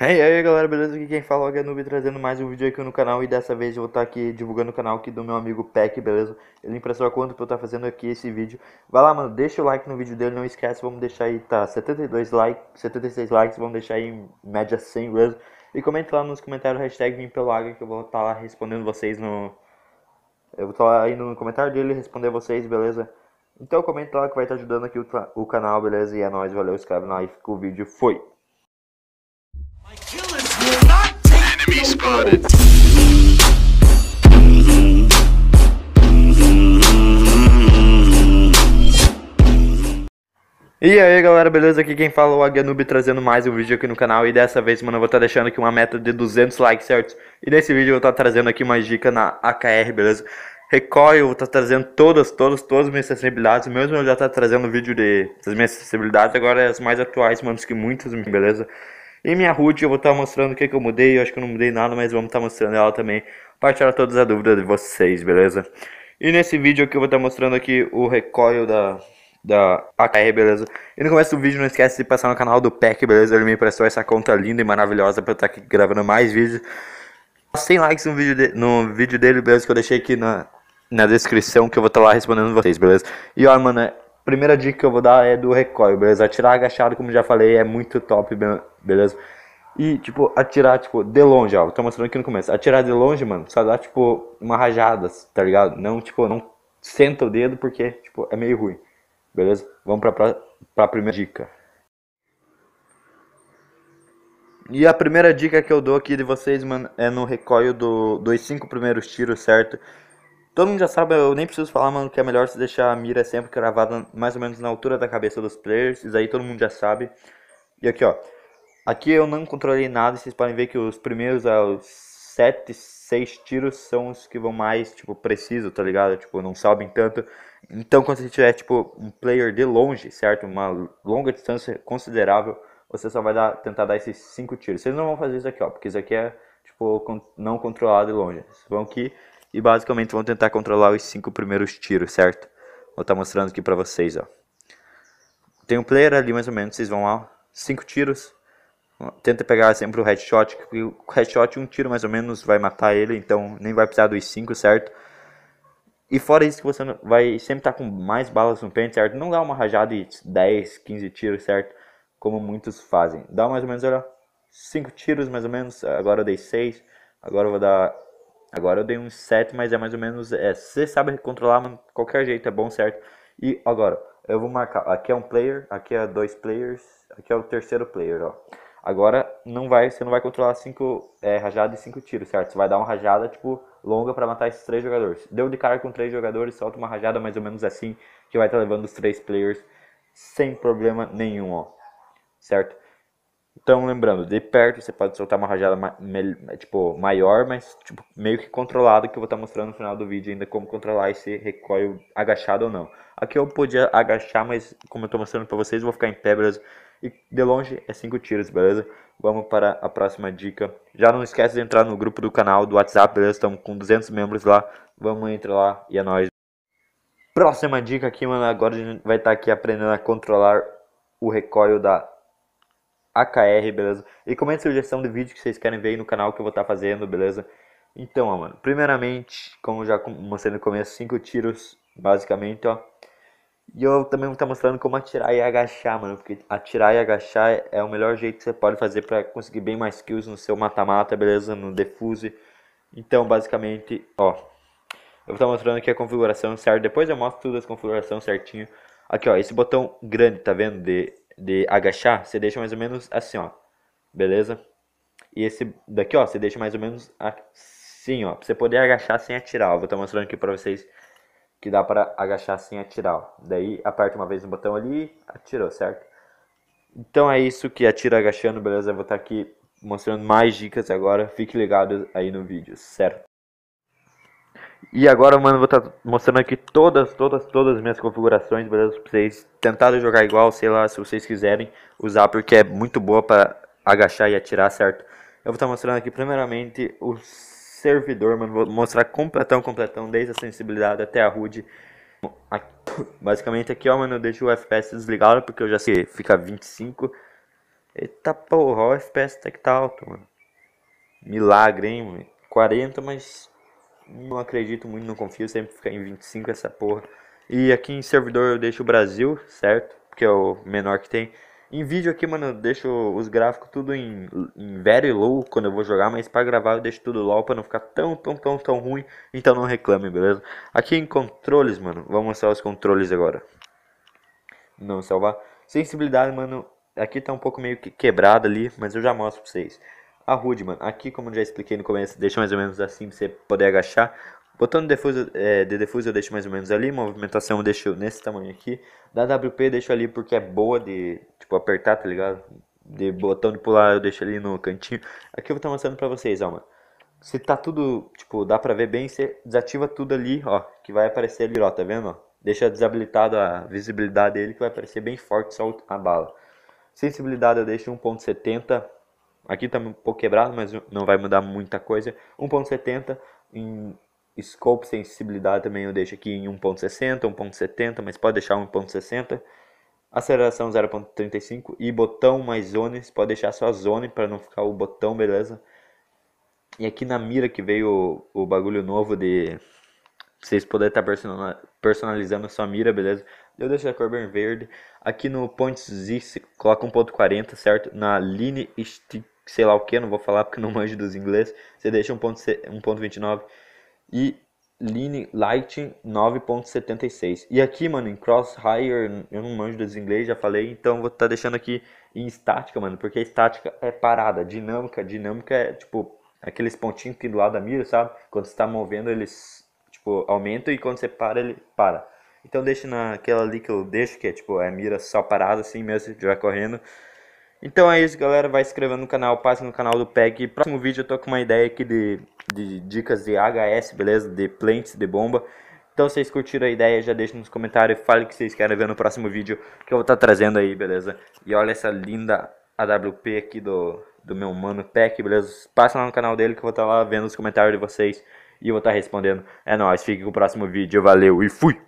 Hey, é, aí galera, beleza? Aqui quem fala é o Noob trazendo mais um vídeo aqui no canal e dessa vez eu vou estar tá aqui divulgando o canal aqui do meu amigo Peck, beleza? Ele impressou a conta pra eu estar tá fazendo aqui esse vídeo. Vai lá, mano, deixa o like no vídeo dele, não esquece, vamos deixar aí, tá, 72 likes, 76 likes, vamos deixar aí em média 100, beleza? E comenta lá nos comentários, hashtag vim pelo que eu vou estar tá lá respondendo vocês no... Eu vou estar lá aí no comentário dele responder vocês, beleza? Então comenta lá que vai estar ajudando aqui o, o canal, beleza? E é nóis, valeu, inscreve lá e fica o vídeo, foi! E aí galera, beleza? Aqui quem fala é o Aganube trazendo mais um vídeo aqui no canal E dessa vez, mano, eu vou estar tá deixando aqui uma meta de 200 likes, certo? E nesse vídeo eu vou estar tá trazendo aqui uma dica na AKR, beleza? Recoil, vou estar tá trazendo todas, todas, todas as minhas acessibilidades. Mesmo eu já tá trazendo vídeo de, das minhas acessibilidades, agora é as mais atuais, mano, que muitas, beleza? E minha root eu vou estar tá mostrando o que, que eu mudei. Eu acho que eu não mudei nada, mas vamos estar tá mostrando ela também. Para tirar todas as dúvidas de vocês, beleza? E nesse vídeo aqui eu vou estar tá mostrando aqui o recoil da, da AKR, beleza? E no começo do vídeo não esquece de passar no canal do PEC, beleza? Ele me emprestou essa conta linda e maravilhosa para eu estar tá aqui gravando mais vídeos. 100 likes no vídeo, de, no vídeo dele, beleza? Que eu deixei aqui na, na descrição que eu vou estar tá lá respondendo vocês, beleza? E ó, mano, primeira dica que eu vou dar é do recoil, beleza? Atirar agachado, como já falei, é muito top, beleza? E, tipo, atirar, tipo, de longe, ó. tô mostrando aqui no começo. Atirar de longe, mano, só dá, tipo, uma rajada, tá ligado? Não, tipo, não senta o dedo porque, tipo, é meio ruim. Beleza? Vamos pra, pra, pra primeira dica. E a primeira dica que eu dou aqui de vocês, mano, é no recoil do, dos cinco primeiros tiros, certo? Todo mundo já sabe, eu nem preciso falar, mano, que é melhor se deixar a mira sempre cravada mais ou menos na altura da cabeça dos players. Isso aí todo mundo já sabe. E aqui, ó. Aqui eu não controlei nada. Vocês podem ver que os primeiros aos 7, 6 tiros são os que vão mais, tipo, preciso, tá ligado? Tipo, não sobem tanto. Então, quando você tiver, tipo, um player de longe, certo? Uma longa distância considerável, você só vai dar, tentar dar esses 5 tiros. Vocês não vão fazer isso aqui, ó. Porque isso aqui é, tipo, não controlado de longe. Vocês vão aqui e basicamente vão tentar controlar os cinco primeiros tiros, certo? Vou estar tá mostrando aqui para vocês, ó. Tem um player ali mais ou menos, vocês vão lá, cinco tiros. Tenta pegar sempre o headshot, que o headshot um tiro mais ou menos vai matar ele, então nem vai precisar dos cinco, certo? E fora isso que você vai sempre estar tá com mais balas no pente, certo? Não dá uma rajada de 10, 15 tiros, certo? Como muitos fazem. Dá mais ou menos, olha, 5 tiros mais ou menos. Agora eu dei 6. Agora eu vou dar Agora eu dei uns 7, mas é mais ou menos. É, você sabe controlar, mano, qualquer jeito, é bom, certo? E agora, eu vou marcar. Aqui é um player, aqui é dois players, aqui é o terceiro player, ó. Agora não vai, você não vai controlar cinco é, rajadas e cinco tiros, certo? Você vai dar uma rajada, tipo, longa para matar esses três jogadores. Deu de cara com três jogadores, solta uma rajada mais ou menos assim, que vai estar tá levando os três players sem problema nenhum, ó. Certo? Então, lembrando, de perto você pode soltar uma rajada ma tipo, maior, mas tipo, meio que controlado, que eu vou estar tá mostrando no final do vídeo ainda como controlar esse recoil agachado ou não. Aqui eu podia agachar, mas como eu estou mostrando para vocês, eu vou ficar em pé, beleza? E de longe é 5 tiros, beleza? Vamos para a próxima dica. Já não esquece de entrar no grupo do canal do WhatsApp, beleza? Estamos com 200 membros lá. Vamos entrar lá e é nóis. Próxima dica aqui, mano. Agora a gente vai estar tá aqui aprendendo a controlar o recoil da AKR, beleza? E comenta sugestão de vídeo que vocês querem ver aí no canal que eu vou estar tá fazendo, beleza? Então, ó, mano, primeiramente, como já mostrei no começo, cinco tiros, basicamente, ó. E eu também vou estar tá mostrando como atirar e agachar, mano, porque atirar e agachar é o melhor jeito que você pode fazer para conseguir bem mais kills no seu mata-mata, beleza? No defuse. Então, basicamente, ó, eu vou estar tá mostrando aqui a configuração certa, depois eu mostro tudo as configurações certinho. Aqui, ó, esse botão grande, tá vendo, de de agachar, você deixa mais ou menos assim, ó. Beleza? E esse daqui, ó, você deixa mais ou menos assim, ó. Pra você poder agachar sem atirar. Ó. Vou estar tá mostrando aqui pra vocês que dá pra agachar sem atirar. Ó. Daí aperta uma vez o botão ali atirou, certo? Então é isso que atira agachando, beleza? Eu vou estar tá aqui mostrando mais dicas agora. Fique ligado aí no vídeo, certo? E agora, mano, vou estar tá mostrando aqui todas, todas, todas as minhas configurações, beleza? Pra vocês tentarem jogar igual, sei lá, se vocês quiserem usar, porque é muito boa pra agachar e atirar, certo? Eu vou estar tá mostrando aqui, primeiramente, o servidor, mano. Vou mostrar completão, completão, desde a sensibilidade até a HUD. Basicamente aqui, ó, mano, eu deixo o FPS desligado, porque eu já sei, fica 25. Eita porra, o FPS tá que tá alto, mano. Milagre, hein, mano. 40, mas não acredito muito, não confio, sempre fica em 25 essa porra. E aqui em servidor eu deixo o Brasil, certo? Que é o menor que tem. Em vídeo aqui, mano, eu deixo os gráficos tudo em, em very low quando eu vou jogar, mas para gravar eu deixo tudo low para não ficar tão, tão, tão, tão ruim. Então não reclame, beleza? Aqui em controles, mano, vou mostrar os controles agora. Não salvar. Sensibilidade, mano, aqui tá um pouco meio que quebrada ali, mas eu já mostro pra vocês a mano Aqui, como já expliquei no começo, deixa mais ou menos assim pra você poder agachar. Botão de defuso, é, de defuso eu deixo mais ou menos ali, movimentação eu deixo nesse tamanho aqui. Da WP eu deixo ali porque é boa de, tipo, apertar, tá ligado? De botão de pular eu deixo ali no cantinho. Aqui eu vou estar tá mostrando pra vocês, ó, mano. Se tá tudo, tipo, dá pra ver bem, você desativa tudo ali, ó, que vai aparecer ali, ó, tá vendo, ó? Deixa desabilitado a visibilidade dele que vai aparecer bem forte só a bala. Sensibilidade eu deixo 1.70 Aqui tá um pouco quebrado, mas não vai mudar muita coisa. 1.70 em scope sensibilidade também eu deixo aqui em 1.60, 1.70, mas pode deixar 1.60. Aceleração 0.35 e botão mais zone, você pode deixar só zone para não ficar o botão, beleza? E aqui na mira que veio o, o bagulho novo de vocês poderem tá estar personalizando a sua mira, beleza? Eu deixo a cor bem verde. Aqui no Point Z, coloca 1.40, certo? Na Line Stick sei lá o que, não vou falar porque não manjo dos inglês. Você deixa 1.29 e Line Lighting 9.76. E aqui, mano, em Crosshair, eu não manjo dos inglês, já falei, então vou estar tá deixando aqui em estática, mano, porque a estática é parada, dinâmica, dinâmica é tipo aqueles pontinhos que tem do lado da mira, sabe? Quando você está movendo, eles tipo aumentam e quando você para, ele para. Então deixa naquela ali que eu deixo, que é tipo é a mira só parada assim mesmo, estiver correndo. Então é isso, galera. Vai se inscrevendo no canal, passe no canal do PEC. Próximo vídeo eu tô com uma ideia aqui de, de dicas de HS, beleza? De plants, de bomba. Então, se vocês curtiram a ideia, já deixa nos comentários. Fale o que vocês querem ver no próximo vídeo que eu vou estar tá trazendo aí, beleza? E olha essa linda AWP aqui do, do meu mano PEC, beleza? Passa lá no canal dele que eu vou estar tá lá vendo os comentários de vocês e eu vou estar tá respondendo. É nóis, fique com o próximo vídeo. Valeu e fui!